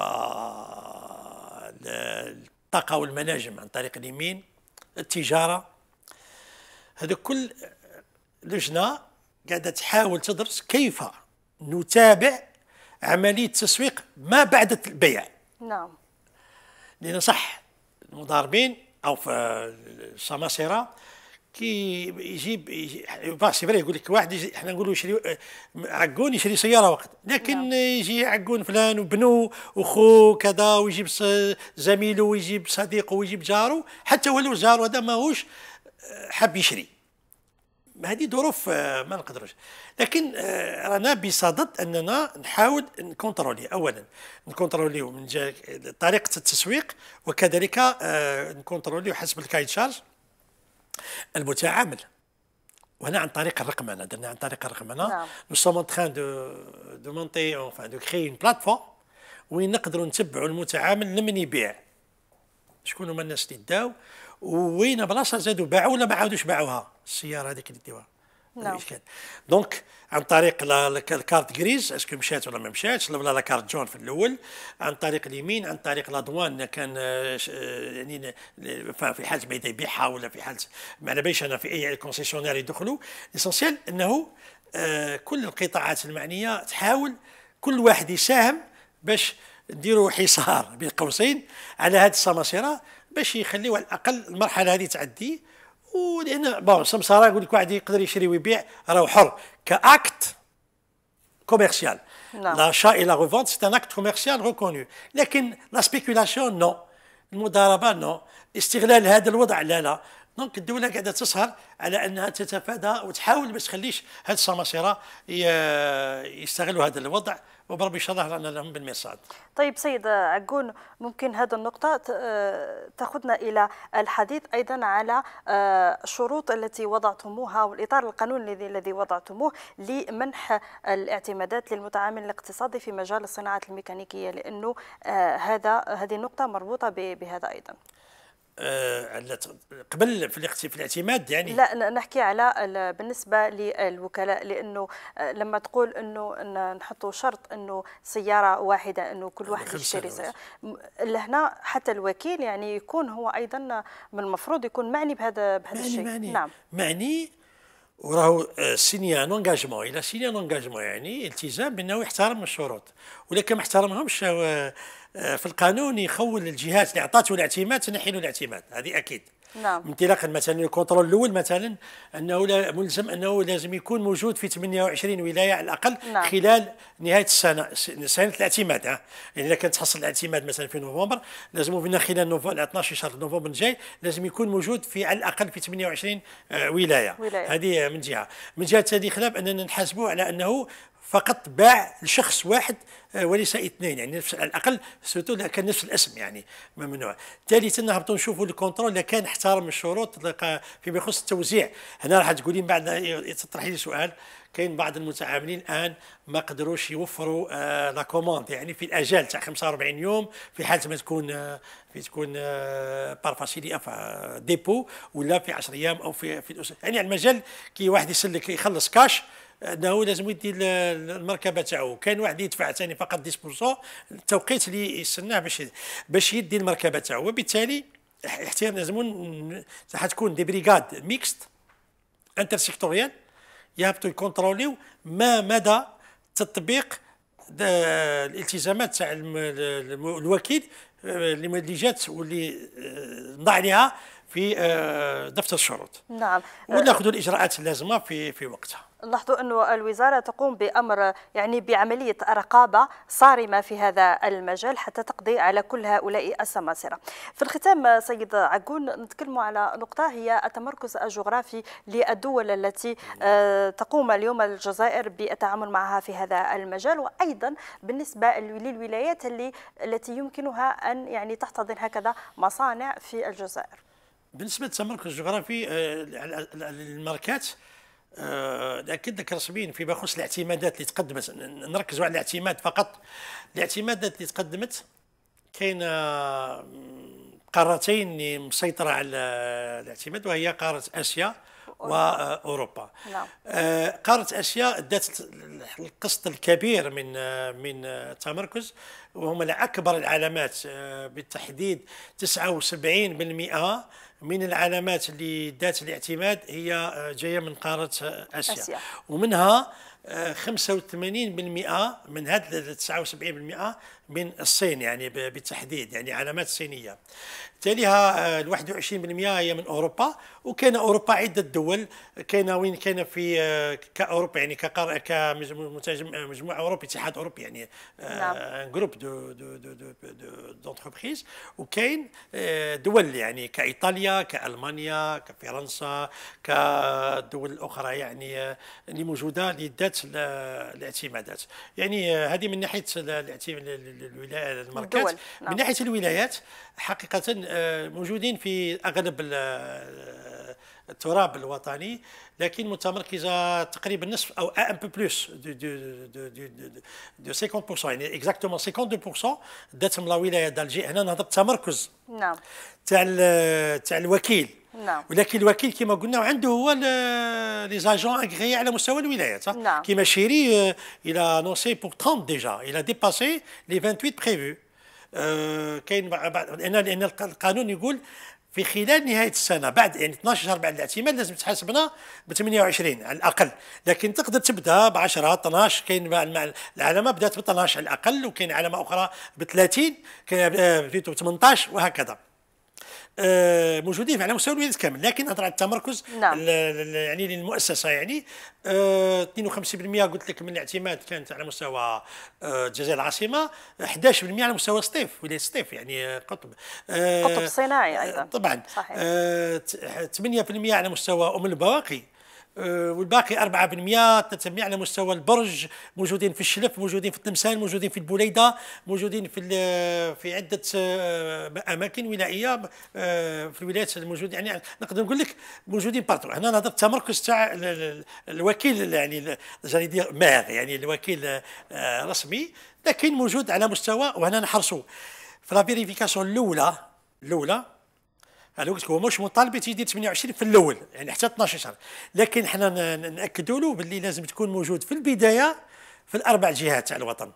الطاقه والمناجم عن طريق اليمين التجاره هذا كل لجنه قاعده تحاول تدرس كيف نتابع عمليه التسويق ما بعد البيع نعم لان صح المضاربين او في السماسره كي يجيب, يجيب فري يقول لك واحد يجي احنا نقولوا يشري آه، عقون يشري سياره وقت لكن نعم. يجي عقون فلان وبنو وخو كذا ويجيب زميله ويجيب صديقه ويجيب جاره حتى ولو جاره هذا ماهوش آه، حاب يشري هذه ظروف آه، ما نقدروش لكن رانا بصدد اننا نحاول نكونترولي اولا نكونتروليو من طريقه التسويق وكذلك نكونتروليو حسب الكاي تشارج المتعامل وهنا عن طريق الرقمنه درنا عن طريق الرقمنه نو سوم تران دو دو مونتي اونفان دو كري اون بلاتفورم وين نقدروا نتبعوا المتعامل لمن يبيع شكون هما الناس اللي داو وين بلاصه زادوا باعوا ولا ما عاودوش باعوها السياره هذيك اللي ديوها نعم. الاشكال دونك عن طريق الكارت غريز اسكو مشات ولا ما مشاتش ولا لا كارت جون في الاول عن طريق اليمين عن طريق لادوان كان آه، آه، يعني في حاله ما يبيعها ولا في حاله ما على باليش انا في اي كونسيسيونير يدخلوا ليسونسيال انه آه، كل القطاعات المعنيه تحاول كل واحد يساهم باش نديروا حصار بين قوسين على هذه السماسره باش يخليوا على الاقل المرحله هذه تعدي ولان بون سمساره يقول لك واحد يقدر يشري ويبيع راهو حر كاكت كوميرسيال لاشا اي لا ريفونت سي ان اكت كوميرسيال ريكوني لكن لا سبيكولاسيون نو المضاربه نو استغلال هذا الوضع لا لا دونك الدوله قاعده تسهر على انها تتفادى وتحاول ما تخليش هاد السماسره يستغلوا هذا الوضع وبربي الله رانا لهم بالمرصاد. طيب سيد عقون ممكن هذه النقطة تاخذنا إلى الحديث أيضا على الشروط آه، التي وضعتموها والإطار القانوني الذي وضعتموه لمنح الاعتمادات للمتعامل الاقتصادي في مجال الصناعة الميكانيكية لأنه آه، هذا هذه النقطة مربوطة بهذا أيضا. آه، قبل في الاعتماد يعني لا نحكي على بالنسبه للوكلاء لانه آه، لما تقول انه نحطوا شرط انه سياره واحده انه كل واحد يشتري سياره لهنا حتى الوكيل يعني يكون هو ايضا من المفروض يكون معني بهذا بهذا معني الشيء معني نعم معني وراهو سيني ان انجاجمون الى سيني ان انجاجمون يعني التزام بانه يحترم الشروط ولكن ما احترمهمش آه، آه، في القانون يخول الجهات اللي عطاته الاعتماد تنحي له الاعتماد هذه اكيد نعم انطلاقا مثلا الكونترول الاول مثلا انه ملزم انه لازم يكون موجود في 28 ولايه على الاقل نعم. خلال نهايه السنه سنه الاعتماد ها يعني اذا كانت تحصل الاعتماد مثلا في نوفمبر لازم بنا خلال نوفمبر 12 شهر نوفمبر الجاي لازم يكون موجود في على الاقل في 28 آه، ولايه, ولاية. هذه من جهه من جهه ثانيه خلاف اننا نحاسبوا على انه فقط باع لشخص واحد آه، وليس اثنين يعني نفس على الاقل سورتو كان نفس الاسم يعني ممنوع ثالثا نهبطوا نشوفوا الكونترول اذا كان احترم الشروط فيما يخص التوزيع هنا راح تقولين بعد تطرحي لي سؤال كاين بعض المتعاملين الان ما قدروش يوفروا آه، لا كوموند يعني في الاجال تاع 45 يوم في حاله ما تكون آه، في تكون بار فاسيلي ديبو ولا في 10 ايام او في في الأسر. يعني المجال كي واحد يسلك يخلص كاش انه لازم يدي المركبه تاعو كان واحد يدفع ثاني فقط 10% التوقيت اللي يستناه باش باش يدي المركبه تاعو وبالتالي احتياط لازم تكون دي بريغاد ميكست انتر سيكتوريال يهبطوا يكونتروليو ما مدى تطبيق الالتزامات تاع الوكيل اللي اه، جات واللي اه، نضع عليها في اه، دفتر الشروط نعم وناخذوا الاجراءات اللازمه في في وقتها لاحظوا أنه الوزارة تقوم بأمر يعني بعملية رقابة صارمة في هذا المجال حتى تقضي على كل هؤلاء السماسرة في الختام سيد عقون نتكلم على نقطة هي التمركز الجغرافي للدول التي آه، تقوم اليوم الجزائر بالتعامل معها في هذا المجال وأيضا بالنسبة للولايات اللي التي يمكنها أن يعني تحتضن هكذا مصانع في الجزائر بالنسبة للتمركز الجغرافي آه، الماركات لكن آه، رسميا فيما يخص الاعتمادات اللي تقدمت نركزوا على الاعتماد فقط الاعتمادات اللي تقدمت كاين آه، قارتين اللي مسيطره على الاعتماد وهي قاره اسيا واوروبا آه، نعم. قاره اسيا ذات القسط الكبير من من التمركز وهما اكبر العلامات بالتحديد 79% من العلامات اللي ذات الاعتماد هي آه، جايه من قاره آه، اسيا, أسيا. ومنها 85% آه، من هذه 79% من الصين يعني بالتحديد يعني علامات صينيه تاليها ال 21% هي من اوروبا وكاين اوروبا عده دول كاينه وين كاينه في آه، كاوروبا يعني كقر كمجموعه أوروبية اتحاد اوروبي يعني آه، نعم. جروب دو دو دو دو دونتربريز وكاين آه، دول يعني كايطاليا كالمانيا كفرنسا كدول الاخرى يعني اللي موجوده اللي ذات الاعتمادات يعني هذه من ناحيه الاعتماد الولايات الماركات نعم. من ناحيه الولايات حقيقه آه، موجودين في اغلب آه، التراب الوطني لكن متمركزه تقريبا نصف او ان بو بلوس دو دو دو دو 50% يعني اكزاكتومون 52% داتهم لا ولايه دالجي هنا نهضر التمركز نعم تاع تاع الوكيل نعم ولكن الوكيل كما قلنا وعنده هو لي زاجون اغري على مستوى الولايات نعم كيما شيري الى انونسي بور 30 ديجا الى ديباسي لي 28 بريفو أه euh, كاين لان لان القانون يقول في خلال نهايه السنه بعد يعني 12 شهر بعد الاعتماد لازم تحاسبنا ب 28 على الاقل لكن تقدر تبدا ب 10 12 كاين العلامه بدات ب 12 على الاقل وكاين علامه اخرى ب 30 كاين آه، ب 18 وهكذا آه، موجودين على مستوى الولايات كامل لكن نهضر على التمركز نعم. يعني للمؤسسه يعني 52% آه، قلت لك من الاعتماد كانت على مستوى الجزائر آه، العاصمه 11% على مستوى السطيف ولايه السطيف يعني قطب قطب صناعي ايضا طبعا صحيح 8% على مستوى ام البواقي آه، والباقي 4% تنتمي على مستوى البرج موجودين في الشلف موجودين في التمسان موجودين في البوليده موجودين في في عده آه، اماكن ولائيه آه، في الولايات الموجوده يعني نقدر نقول لك موجودين بارتو هنا نهضر التمركز تاع الوكيل يعني جريدي ماغ يعني الوكيل رسمي لكن موجود على مستوى وهنا نحرصوا في لا فيريفيكاسيون الاولى الاولى انا قلت هو مش مطالب تيدير 28 في الاول يعني حتى 12 شهر لكن حنا ناكدوا له باللي لازم تكون موجود في البدايه في الاربع جهات تاع الوطن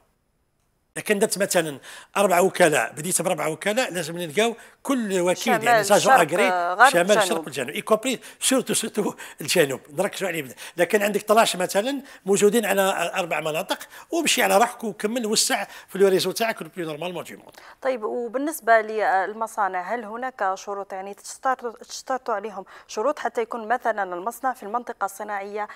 لكن درت مثلا اربع وكلاء بديت باربع وكلاء لازم نلقاو كل وكيل يعني ساجون اغري شمال الشرق والجنوب اي كوبري سورتو سورتو الجنوب نركزوا عليه لكن عندك 12 مثلا موجودين على اربع مناطق ومشي على روحك وكمل وسع في الوريزو تاعك بلو نورمالمون دي موند طيب وبالنسبه للمصانع هل هناك شروط يعني تشترطوا عليهم شروط حتى يكون مثلا المصنع في المنطقه الصناعيه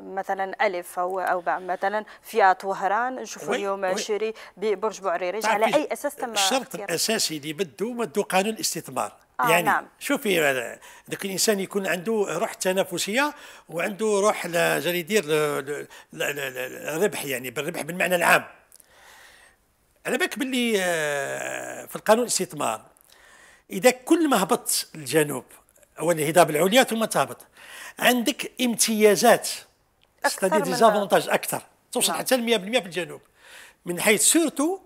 مثلا الف او او مثلا في وهران نشوفوا اليوم شيري ببرج بوعريريج طيب، على اي اساس تم الشرط الاساسي اللي بده بده قانون الاستثمار آه يعني نعم. شوفي ذاك الانسان يكون عنده روح تنافسيه وعنده روح جاري يدير الربح يعني بالربح بالمعنى العام على بالك باللي آه، في القانون الاستثمار اذا كل ما هبط الجنوب او الهضاب العليا ثم تهبط عندك امتيازات اكثر من اكثر توصل نعم. حتى ل 100% في الجنوب mais surtout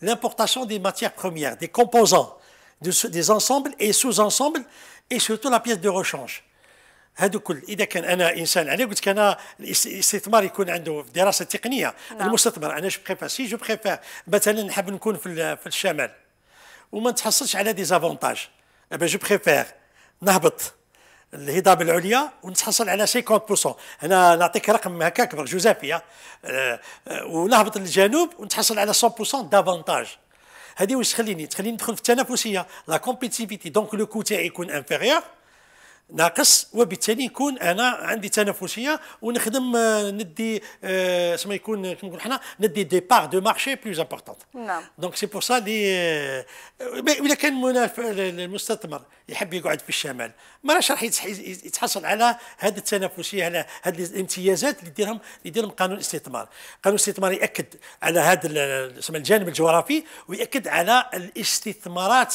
l'importation des matières premières, des composants, des ensembles et sous-ensembles, et surtout la pièce de rechange. هادو كل اذا كان انا انسان انا قلت لك انا الاستثمار يكون عنده في دراسه تقنيه نعم. المستثمر انا جو بريفير سي جو بريفير مثلا نحب نكون في في الشمال وما نتحصلش على ديزافونتاج جو بريفير نهبط الهضاب العليا ونتحصل على 50% انا نعطيك رقم هكاك جوزافي آه، آه، ونهبط للجنوب ونتحصل على 100% دافونتاج هذه واش تخليني تخليني ندخل في التنافسيه لا كومبيتيفيتي دونك لو كو تاعي يكون انفيريور ناقص وبالتالي يكون انا عندي تنافسيه ونخدم آه، ندي آه، اسمها يكون كما نقولوا حنا ندي دي بار دو مارشي بلوز امبورطون نعم دونك سي بور سا لي اذا كان المستثمر يحب يقعد في الشمال ما راهش راح يتحصل على هذه التنافسيه على هذه الامتيازات اللي يديرهم يديرهم قانون الاستثمار قانون الاستثمار ياكد على هذا الجانب الجغرافي ويأكد على الاستثمارات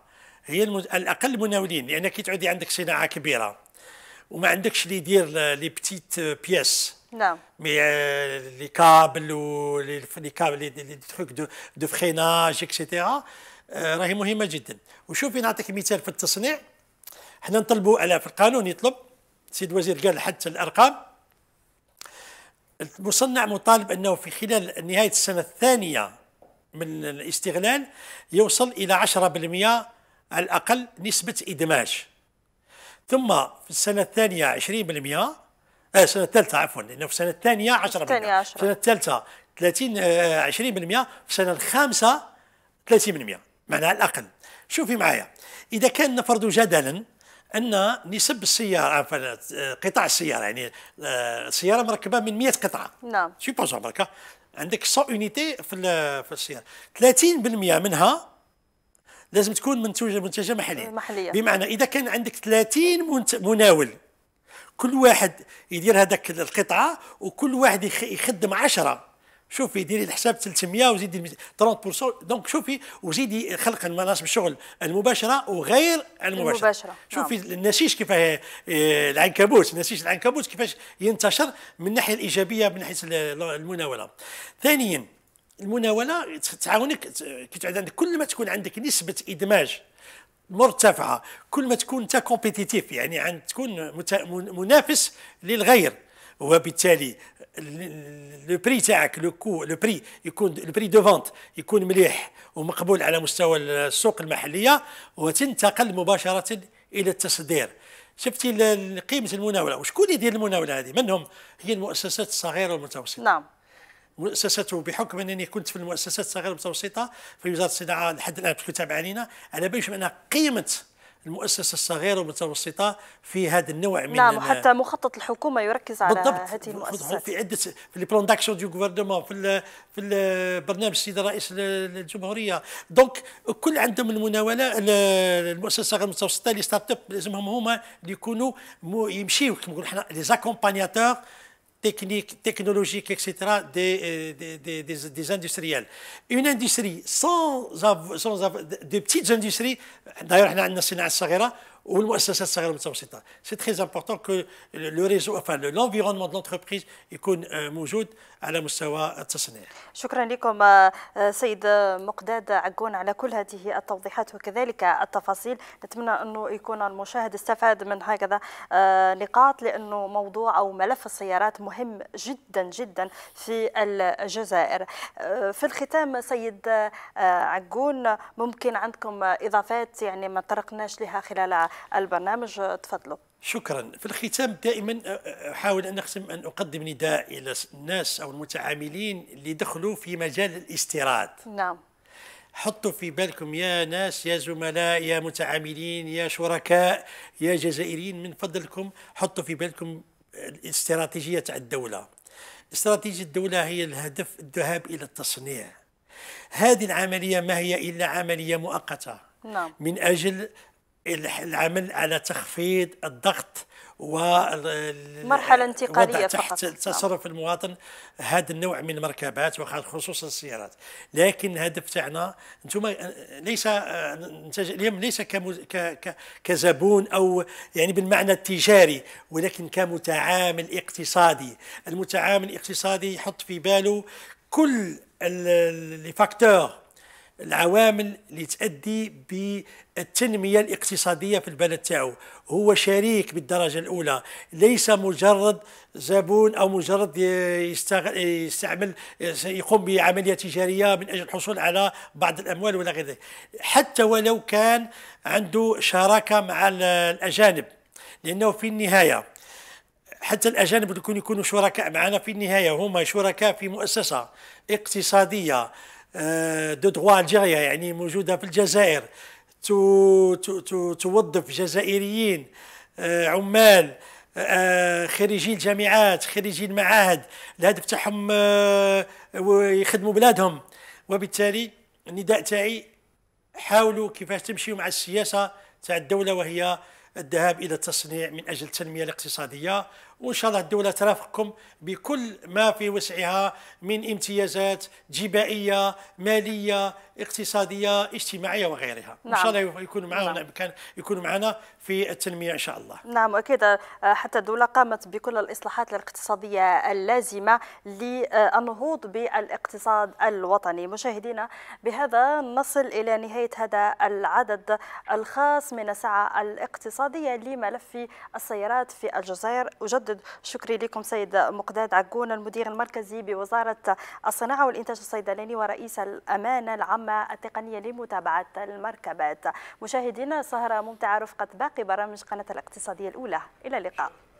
هي الاقل مناولين لان كي تعودي عندك صناعه كبيره وما عندكش اللي يدير لي بتيت بياس نعم مي لي كابل ولي لي كابل لي تروك دو دو فريناج اكسيتيرا آه، راهي مهمه جدا وشوفي نعطيك مثال في التصنيع حنا نطلبوا على في القانون يطلب السيد الوزير قال حتى الارقام المصنع مطالب انه في خلال نهايه السنه الثانيه من الاستغلال يوصل الى 10% على الأقل نسبة إدماج ثم في السنة الثانية 20% آه السنة الثالثة عفوا لأنه في السنة الثانية 10% الثانية 10 السنة الثالثة 30 آه 20% في السنة الخامسة 30% معناها الأقل شوفي معايا إذا كان نفرض جدلا أن نسب السيارة آه، قطع السيارة يعني آه، السيارة مركبة من 100 قطعة نعم سيبوزون عندك 100 اونيتي في السيارة 30% منها لازم تكون منتوجه منتجه محليه محلية. بمعنى اذا كان عندك 30 مناول كل واحد يدير هذاك القطعه وكل واحد يخدم 10 شوفي ديري الحساب 300 وزيدي 30% دونك شوفي وزيدي خلق مناصب الشغل المباشره وغير المباشره, المباشرة. نعم. شوفي نعم. النسيج كيفاه آه، العنكبوت نسيج العنكبوت كيفاش ينتشر من الناحيه الايجابيه من ناحيه المناوله ثانيا المناوله تعاونك تعود عندك كل ما تكون عندك نسبه ادماج مرتفعه كل ما تكون انت كومبيتيتيف يعني عند تكون منافس للغير وبالتالي لو بري تاعك لو كو لو بري يكون لو بري دو فونت يكون مليح ومقبول على مستوى السوق المحليه وتنتقل مباشره الى التصدير شفتي قيمه المناوله وشكون يدير المناوله هذه من هم هي المؤسسات الصغيره والمتوسطه نعم مؤسسته بحكم انني كنت في المؤسسات الصغيره المتوسطه في وزاره الصناعه لحد الان تكون تابعه علينا على بالي بان قيمه المؤسسه الصغيره والمتوسطه في هذا النوع من نعم حتى مخطط الحكومه يركز على هذه المؤسسات في عده في لي بلون داكسيون دو غوفرنمون في في البرنامج السيد رئيس الجمهوريه دونك كل عندهم المناوله المؤسسه الصغيره والمتوسطه لي ستارت اب لازمهم هما اللي يكونوا يمشيو كما نقولوا حنا لي زاكومبانياتور techniques, technologiques, etc., euh, des, des, industriels. Une industrie sans, sans de petites industries, d'ailleurs, on والمؤسسات الصغيره والمتوسطه سي تري امبورطون كو لو ريزو enfin l'environnement de l'entreprise يكون موجود على مستوى التصنيع شكرا لكم آه، آه، سيد آه، مقداد عقون على كل هذه التوضيحات وكذلك التفاصيل نتمنى انه يكون المشاهد استفاد من هكذا نقاط لانه موضوع او ملف السيارات مهم جدا جدا في الجزائر في الختام سيد عقون ممكن عندكم اضافات يعني ما طرقناش لها خلال البرنامج تفضلوا شكرا في الختام دائما احاول ان اختم ان اقدم نداء الى الناس او المتعاملين اللي دخلوا في مجال الاستيراد نعم حطوا في بالكم يا ناس يا زملاء يا متعاملين يا شركاء يا جزائريين من فضلكم حطوا في بالكم الاستراتيجيه تاع الدوله استراتيجيه الدوله هي الهدف الذهاب الى التصنيع هذه العمليه ما هي الا عمليه مؤقته نعم. من اجل العمل على تخفيض الضغط و مرحلة انتقالية وضع تحت فقط. نعم. تصرف المواطن هذا النوع من المركبات وخصوصا السيارات لكن الهدف تاعنا انتم ليس اليوم ليس كزبون او يعني بالمعنى التجاري ولكن كمتعامل اقتصادي المتعامل الاقتصادي يحط في باله كل لي فاكتور العوامل اللي تؤدي بالتنميه الاقتصاديه في البلد تاعو هو شريك بالدرجه الاولى ليس مجرد زبون او مجرد يستعمل يقوم بعمليه تجاريه من اجل الحصول على بعض الاموال ولا غير ذلك حتى ولو كان عنده شراكه مع الاجانب لانه في النهايه حتى الاجانب يكونوا شركاء معنا في النهايه هما شركاء في مؤسسه اقتصاديه آه، دو دغوا الجيريا يعني موجوده في الجزائر تو تو توظف جزائريين آه، عمال آه، خريجي الجامعات خريجي المعاهد الهدف تاعهم يخدموا بلادهم وبالتالي النداء تاعي حاولوا كيفاش تمشيوا مع السياسه تاع الدوله وهي الذهاب الى التصنيع من اجل التنميه الاقتصاديه وإن شاء الله الدولة ترافقكم بكل ما في وسعها من امتيازات جبائية مالية اقتصادية اجتماعية وغيرها نعم. إن شاء الله يكون معنا نعم. يكون معنا في التنمية إن شاء الله نعم أكيد آه، حتى الدولة قامت بكل الإصلاحات الاقتصادية اللازمة للنهوض بالاقتصاد الوطني مشاهدينا بهذا نصل إلى نهاية هذا العدد الخاص من الساعة الاقتصادية لملف السيارات في الجزائر أجدد متجدد شكري لكم سيد مقداد عقون المدير المركزي بوزارة الصناعة والإنتاج الصيدلاني ورئيس الأمانة العامة التقنية لمتابعة المركبات مشاهدينا سهرة ممتعة رفقة باقي برامج قناة الاقتصادية الأولى إلى اللقاء